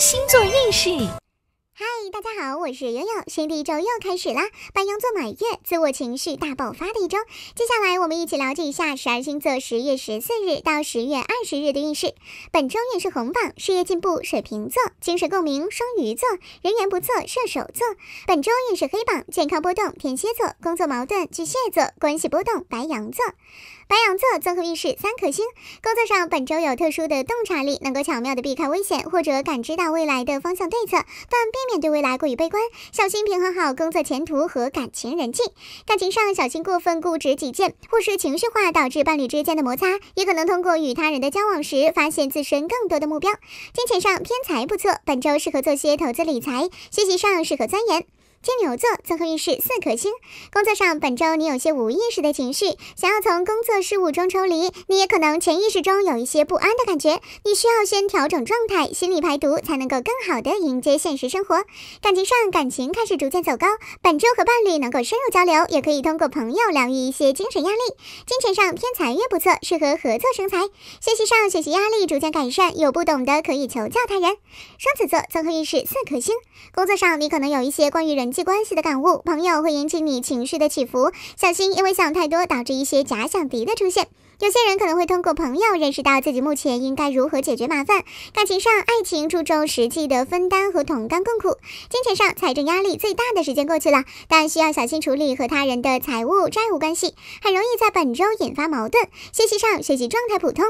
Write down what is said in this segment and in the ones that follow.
星座运势，嗨，大家好，我是悠悠，新的一周又开始啦，白羊座满月，自我情绪大爆发的一周。接下来，我们一起了解一下十二星座十月十四日到十月二十日的运势。本周运势红榜，事业进步，水瓶座，精神共鸣，双鱼座，人缘不错，射手座。本周运势黑榜，健康波动，天蝎座，工作矛盾，巨蟹座，关系波动，白羊座。白羊座综合运势三颗星，工作上本周有特殊的洞察力，能够巧妙地避开危险或者感知到未来的方向对策，但避免对未来过于悲观，小心平衡好工作前途和感情人际。感情上小心过分固执己见或是情绪化，导致伴侣之间的摩擦，也可能通过与他人的交往时发现自身更多的目标。金钱上偏财不错，本周适合做些投资理财，学习上适合钻研。金牛座综合运势四颗星，工作上本周你有些无意识的情绪，想要从工作事务中抽离，你也可能潜意识中有一些不安的感觉，你需要先调整状态，心理排毒，才能够更好的迎接现实生活。感情上感情开始逐渐走高，本周和伴侣能够深入交流，也可以通过朋友疗愈一些精神压力。金钱上偏财运不错，适合合作生财。学习上学习压力逐渐改善，有不懂的可以求教他人。双子座综合运势四颗星，工作上你可能有一些关于人。人际关系的感悟，朋友会引起你情绪的起伏，小心因为想太多导致一些假想敌的出现。有些人可能会通过朋友认识到自己目前应该如何解决麻烦。感情上，爱情注重实际的分担和同甘共苦。金钱上，财政压力最大的时间过去了，但需要小心处理和他人的财务债务关系，很容易在本周引发矛盾。学习上，学习状态普通。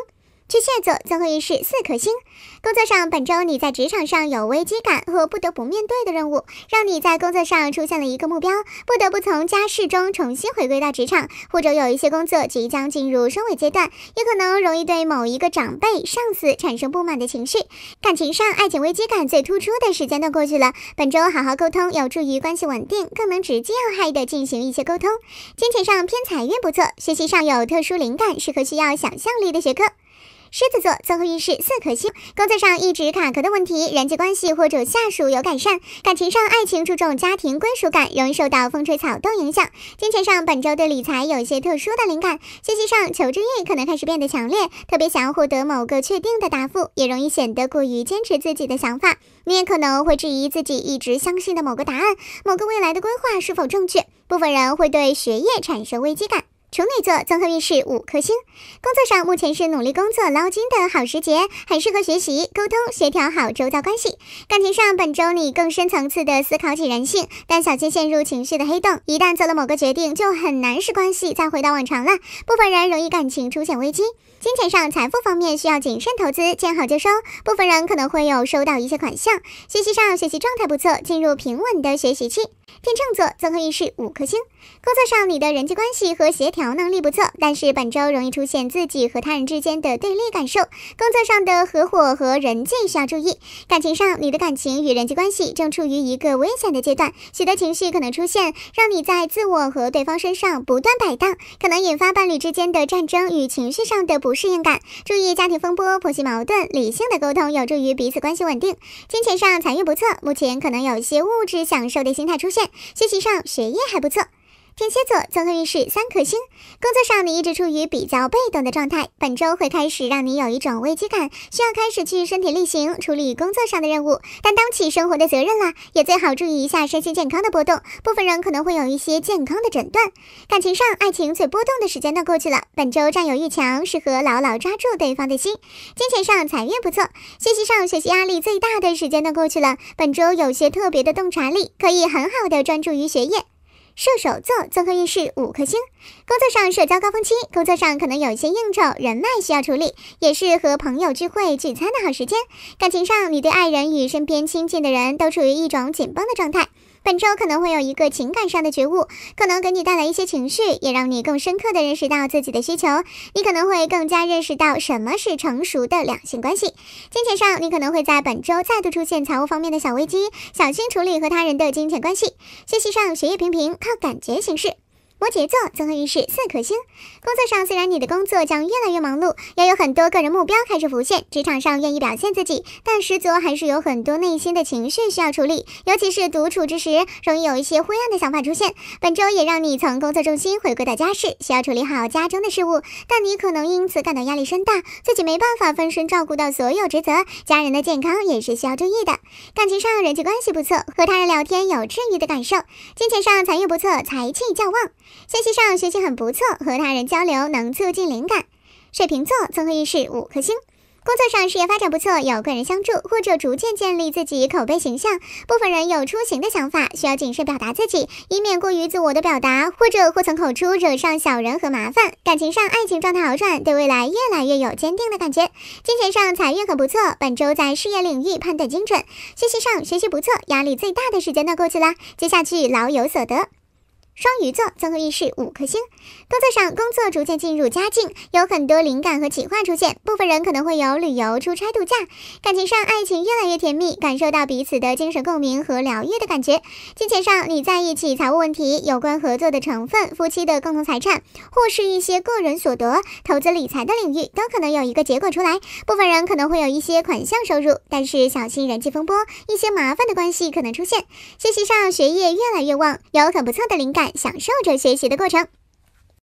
巨蟹座最后一式四颗星。工作上，本周你在职场上有危机感和不得不面对的任务，让你在工作上出现了一个目标，不得不从家事中重新回归到职场，或者有一些工作即将进入收尾阶段，也可能容易对某一个长辈、上司产生不满的情绪。感情上，爱情危机感最突出的时间段过去了，本周好好沟通有助于关系稳定，更能直击要害的进行一些沟通。金钱上偏财运不错，学习上有特殊灵感，适合需要想象力的学科。狮子座综合运势四颗星，工作上一直卡壳的问题，人际关系或者下属有改善。感情上，爱情注重家庭归属感，容易受到风吹草动影响。金钱上，本周对理财有一些特殊的灵感。学习上，求知欲可能开始变得强烈，特别想要获得某个确定的答复，也容易显得过于坚持自己的想法。你也可能会质疑自己一直相信的某个答案、某个未来的规划是否正确。部分人会对学业产生危机感。处女座综合运势五颗星，工作上目前是努力工作捞金的好时节，很适合学习、沟通、协调好周遭关系。感情上本周你更深层次的思考起人性，但小心陷入情绪的黑洞，一旦做了某个决定，就很难使关系再回到往常了。部分人容易感情出现危机。金钱上财富方面需要谨慎投资，见好就收。部分人可能会有收到一些款项。学习上学习状态不错，进入平稳的学习期。天秤座综合运势五颗星，工作上你的人际关系和协调。调能力不错，但是本周容易出现自己和他人之间的对立感受。工作上的合伙和人际需要注意。感情上，你的感情与人际关系正处于一个危险的阶段，许多情绪可能出现，让你在自我和对方身上不断摆荡，可能引发伴侣之间的战争与情绪上的不适应感。注意家庭风波、婆媳矛盾，理性的沟通有助于彼此关系稳定。金钱上财运不错，目前可能有些物质享受的心态出现。学习上学业还不错。天蝎座综合运势三颗星，工作上你一直处于比较被动的状态，本周会开始让你有一种危机感，需要开始去身体力行处理工作上的任务，担当起生活的责任了，也最好注意一下身心健康的波动，部分人可能会有一些健康的诊断。感情上，爱情最波动的时间段过去了，本周占有欲强，适合牢牢抓住对方的心。金钱上，财运不错。学习上，学习压力最大的时间段过去了，本周有些特别的洞察力，可以很好的专注于学业。射手座综合运势五颗星，工作上社交高峰期，工作上可能有一些应酬、人脉需要处理，也是和朋友聚会聚餐的好时间。感情上，你对爱人与身边亲近的人都处于一种紧绷的状态。本周可能会有一个情感上的觉悟，可能给你带来一些情绪，也让你更深刻的认识到自己的需求。你可能会更加认识到什么是成熟的两性关系。金钱上，你可能会在本周再度出现财务方面的小危机，小心处理和他人的金钱关系。学习上，学业平平，靠感觉行事。摩羯座综合运势四颗星，工作上虽然你的工作将越来越忙碌，也有很多个人目标开始浮现，职场上愿意表现自己，但十足还是有很多内心的情绪需要处理，尤其是独处之时，容易有一些灰暗的想法出现。本周也让你从工作重心回归到家事，需要处理好家中的事务，但你可能因此感到压力山大，自己没办法分身照顾到所有职责，家人的健康也是需要注意的。感情上人际关系不错，和他人聊天有治愈的感受。金钱上财运不错，财气较旺。学习上学习很不错，和他人交流能促进灵感。水瓶座综合运势五颗星。工作上事业发展不错，有贵人相助或者逐渐建立自己口碑形象。部分人有出行的想法，需要谨慎表达自己，以免过于自我的表达或者祸从口出，惹上小人和麻烦。感情上爱情状态好转，对未来越来越有坚定的感觉。金钱上财运很不错，本周在事业领域判断精准。学习上学习不错，压力最大的时间段过去啦，接下去老有所得。双鱼座综合运势五颗星，工作上工作逐渐进入佳境，有很多灵感和企划出现，部分人可能会有旅游、出差、度假。感情上，爱情越来越甜蜜，感受到彼此的精神共鸣和疗愈的感觉。金钱上，你在一起财务问题有关合作的成分，夫妻的共同财产，或是一些个人所得、投资理财的领域都可能有一个结果出来。部分人可能会有一些款项收入，但是小心人际风波，一些麻烦的关系可能出现。学习上，学业越来越旺，有很不错的灵感。享受着学习的过程。